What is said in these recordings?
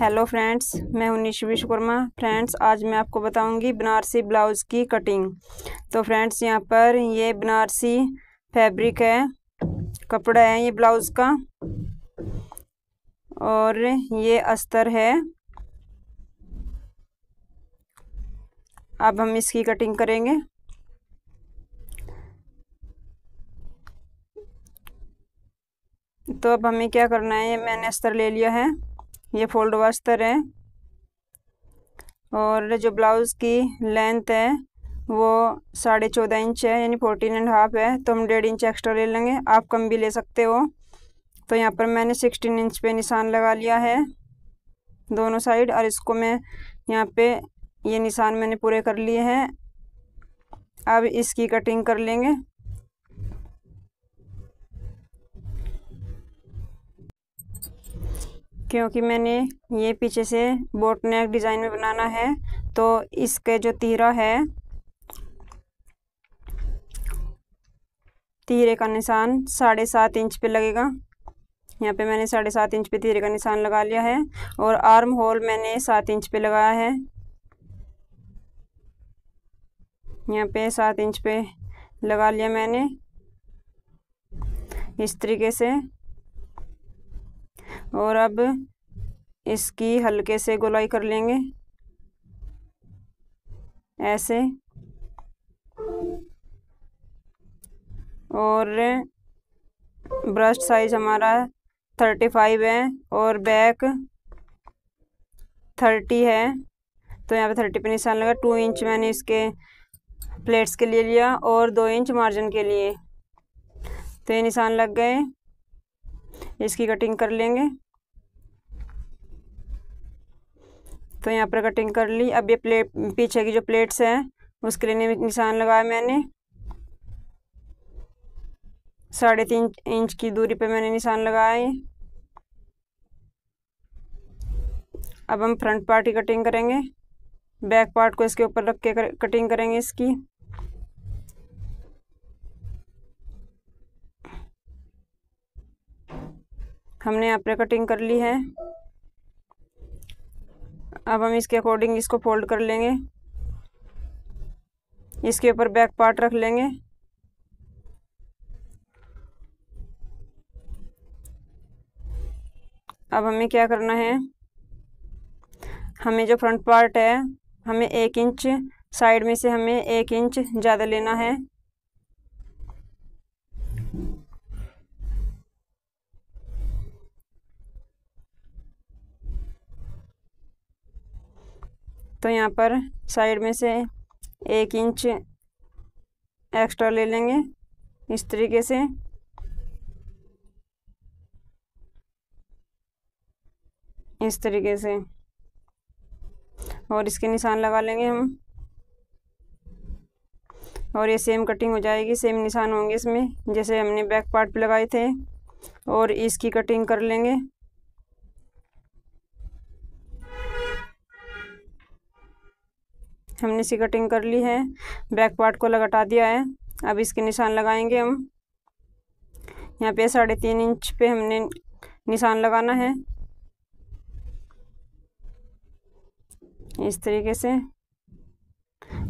hello friends मैं हूं निश विश्वकर्मा फ्रेंड्स आज मैं आपको बताऊंगी बनारसी ब्लाउज़ की कटिंग तो फ्रेंड्स यहां पर ये बनारसी फैब्रिक है कपड़ा है ये ब्लाउज़ का और ये अस्तर है अब हम इसकी कटिंग करेंगे तो अब हमें क्या करना है ये मैंने अस्तर ले लिया है ये फोल्ड वास्तर है और जो ब्लाउज़ की लेंथ है वो साढ़े चौदह इंच है यानी फोर्टीन एंड हाफ है तो हम डेढ़ इंच एक्स्ट्रा ले लेंगे आप कम भी ले सकते हो तो यहाँ पर मैंने सिक्सटीन इंच पे निशान लगा लिया है दोनों साइड और इसको मैं यहाँ पे ये निशान मैंने पूरे कर लिए हैं अब इसकी कटिंग कर लेंगे क्योंकि मैंने ये पीछे से बोट नेक डिज़ाइन में बनाना है तो इसके जो तीरा है तीरे का निशान साढ़े सात इंच पे लगेगा यहाँ पे मैंने साढ़े सात इंच पे तीरे का निशान लगा लिया है और आर्म होल मैंने सात इंच पे लगाया है यहाँ पे सात इंच पे लगा लिया मैंने इस तरीके से और अब इसकी हल्के से गोलाई कर लेंगे ऐसे और ब्रश साइज हमारा थर्टी फाइव है और बैक थर्टी है तो यहाँ पे थर्टी पे निशान लगा टू इंच मैंने इसके प्लेट्स के लिए लिया और दो इंच मार्जिन के लिए तो ये निशान लग गए इसकी कटिंग कर लेंगे तो यहाँ पर कटिंग कर ली अब ये प्लेट पीछे की जो प्लेट्स हैं उसके लिए निशान लगाया मैंने साढ़े तीन इंच की दूरी पे मैंने निशान लगाए अब हम फ्रंट पार्ट की कटिंग करेंगे बैक पार्ट को इसके ऊपर रख के कर, कटिंग करेंगे इसकी हमने यहाँ पर कटिंग कर ली है अब हम इसके अकॉर्डिंग इसको फोल्ड कर लेंगे इसके ऊपर बैक पार्ट रख लेंगे अब हमें क्या करना है हमें जो फ्रंट पार्ट है हमें एक इंच साइड में से हमें एक इंच ज़्यादा लेना है तो यहाँ पर साइड में से एक इंच एक्स्ट्रा ले लेंगे इस तरीके से इस तरीके से और इसके निशान लगा लेंगे हम और ये सेम कटिंग हो जाएगी सेम निशान होंगे इसमें जैसे हमने बैक पार्ट पे लगाए थे और इसकी कटिंग कर लेंगे हमने इसी कटिंग कर ली है बैक पार्ट को लगटा दिया है अब इसके निशान लगाएंगे हम यहाँ पे साढ़े तीन इंच पे हमने निशान लगाना है इस तरीके से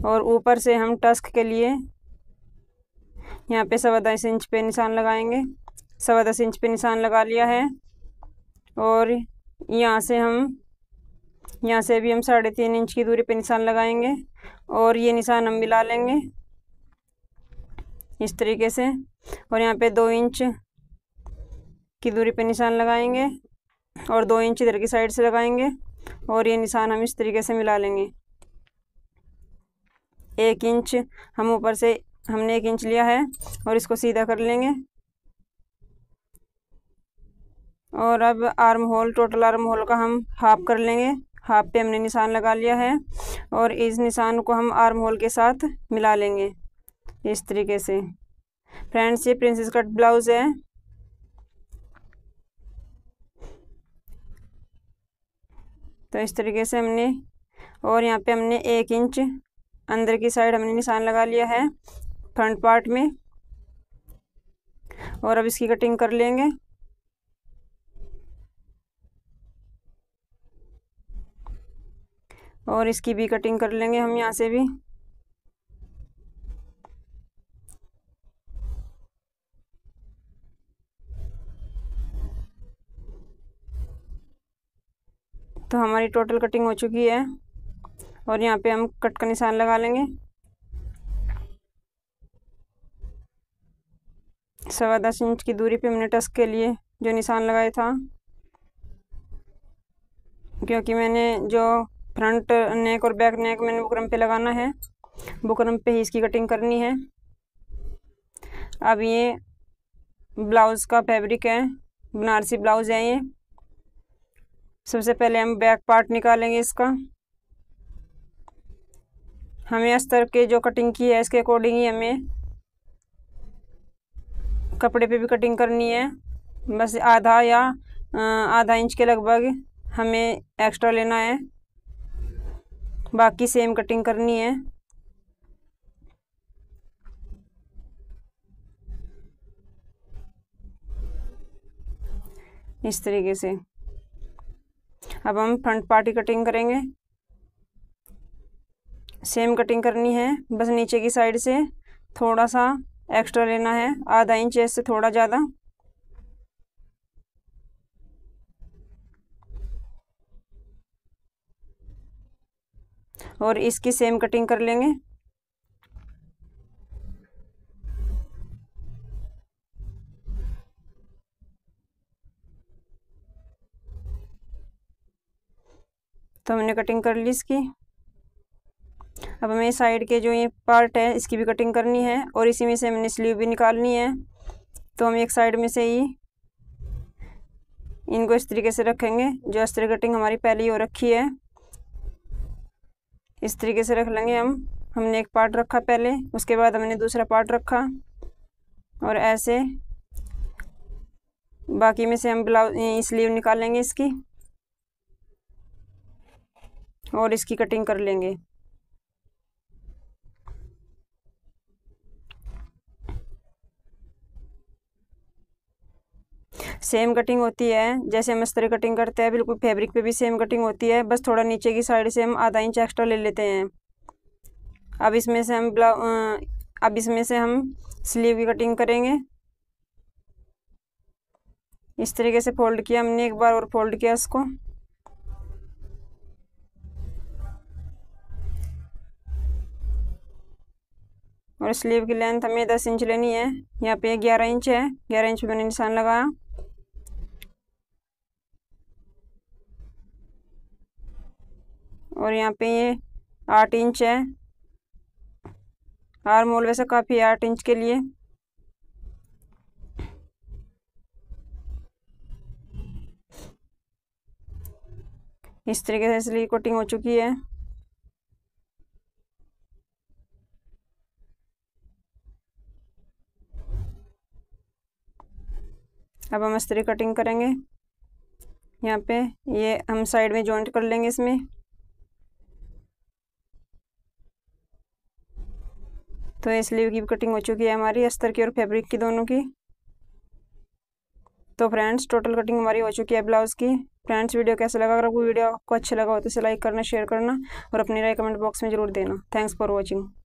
और ऊपर से हम टस्क के लिए यहाँ पे सवा दस इंच पे निशान लगाएंगे सवा दस इंच पे निशान लगा लिया है और यहाँ से हम यहाँ से भी हम साढ़े तीन इंच की दूरी पे निशान लगाएंगे और ये निशान हम मिला लेंगे इस तरीके से और यहाँ पे दो इंच की दूरी पे निशान लगाएंगे और दो इंच इधर की साइड से लगाएंगे और ये निशान हम इस तरीके से मिला लेंगे एक इंच हम ऊपर से हमने एक इंच लिया है और इसको सीधा कर लेंगे और अब arm hole total arm hole का हम हाफ कर लेंगे हाफ पे हमने निशान लगा लिया है और इस निशान को हम आर्म होल के साथ मिला लेंगे इस तरीके से फ्रेंड्स ये प्रिंसेस कट ब्लाउज़ है तो इस तरीके से हमने और यहाँ पे हमने एक इंच अंदर की साइड हमने निशान लगा लिया है फ्रंट पार्ट में और अब इसकी कटिंग कर लेंगे और इसकी भी कटिंग कर लेंगे हम यहाँ से भी तो हमारी टोटल कटिंग हो चुकी है और यहाँ पे हम कट का निशान लगा लेंगे सवा दस इंच की दूरी पे हमने टस के लिए जो निशान लगाया था क्योंकि मैंने जो फ्रंट नेक और बैक नेक मैंने बुकरम पे लगाना है बुकरम पे ही इसकी कटिंग करनी है अब ये ब्लाउज़ का फैब्रिक है बनारसी ब्लाउज़ है ये सबसे पहले हम बैक पार्ट निकालेंगे इसका हमें अस्तर के जो कटिंग की है इसके अकॉर्डिंग ही हमें कपड़े पे भी कटिंग करनी है बस आधा या आधा इंच के लगभग हमें एक्स्ट्रा लेना है बाकी सेम कटिंग करनी है इस तरीके से अब हम फ्रंट पार्टी कटिंग करेंगे सेम कटिंग करनी है बस नीचे की साइड से थोड़ा सा एक्स्ट्रा लेना है आधा इंच से थोड़ा ज़्यादा और इसकी सेम कटिंग कर लेंगे तो हमने कटिंग कर ली इसकी अब हमें साइड के जो ये पार्ट है इसकी भी कटिंग करनी है और इसी में से हमने स्लीव भी निकालनी है तो हम एक साइड में से ही इनको इस तरीके से रखेंगे जो तरह कटिंग हमारी पहले ही हो रखी है इस तरीके से रख लेंगे हम हमने एक पार्ट रखा पहले उसके बाद हमने दूसरा पार्ट रखा और ऐसे बाकी में से हम ब्लाउज स्लीव निकालेंगे इसकी और इसकी कटिंग कर लेंगे सेम कटिंग होती है जैसे हम इस तरह कटिंग करते हैं बिल्कुल फैब्रिक पे भी सेम कटिंग होती है बस थोड़ा नीचे की साइड से हम आधा इंच एक्स्ट्रा ले लेते हैं अब इसमें से हम ब्लाउ अब इसमें से हम स्लीव की कटिंग करेंगे इस तरीके से फोल्ड किया हमने एक बार और फोल्ड किया इसको और स्लीव की लेंथ हमें दस इंच लेनी है यहाँ पे ग्यारह इंच है ग्यारह इंच मैंने निशान लगाया और यहाँ पे ये आठ इंच है हार मोल वैसे काफ़ी है आठ इंच के लिए इस तरीके से इसलिए कोटिंग हो चुकी है अब हम इस तरीके कटिंग करेंगे यहाँ पे ये हम साइड में जॉइंट कर लेंगे इसमें तो ये स्लीव की कटिंग हो चुकी है हमारी अस्तर की और फैब्रिक की दोनों की तो फ्रेंड्स टोटल कटिंग हमारी हो चुकी है ब्लाउज़ की फ्रेंड्स वीडियो कैसा लगा अगर आपको वीडियो आपको अच्छा लगा हो तो इसे लाइक करना शेयर करना और अपनी राय कमेंट बॉक्स में जरूर देना थैंक्स फॉर वॉचिंग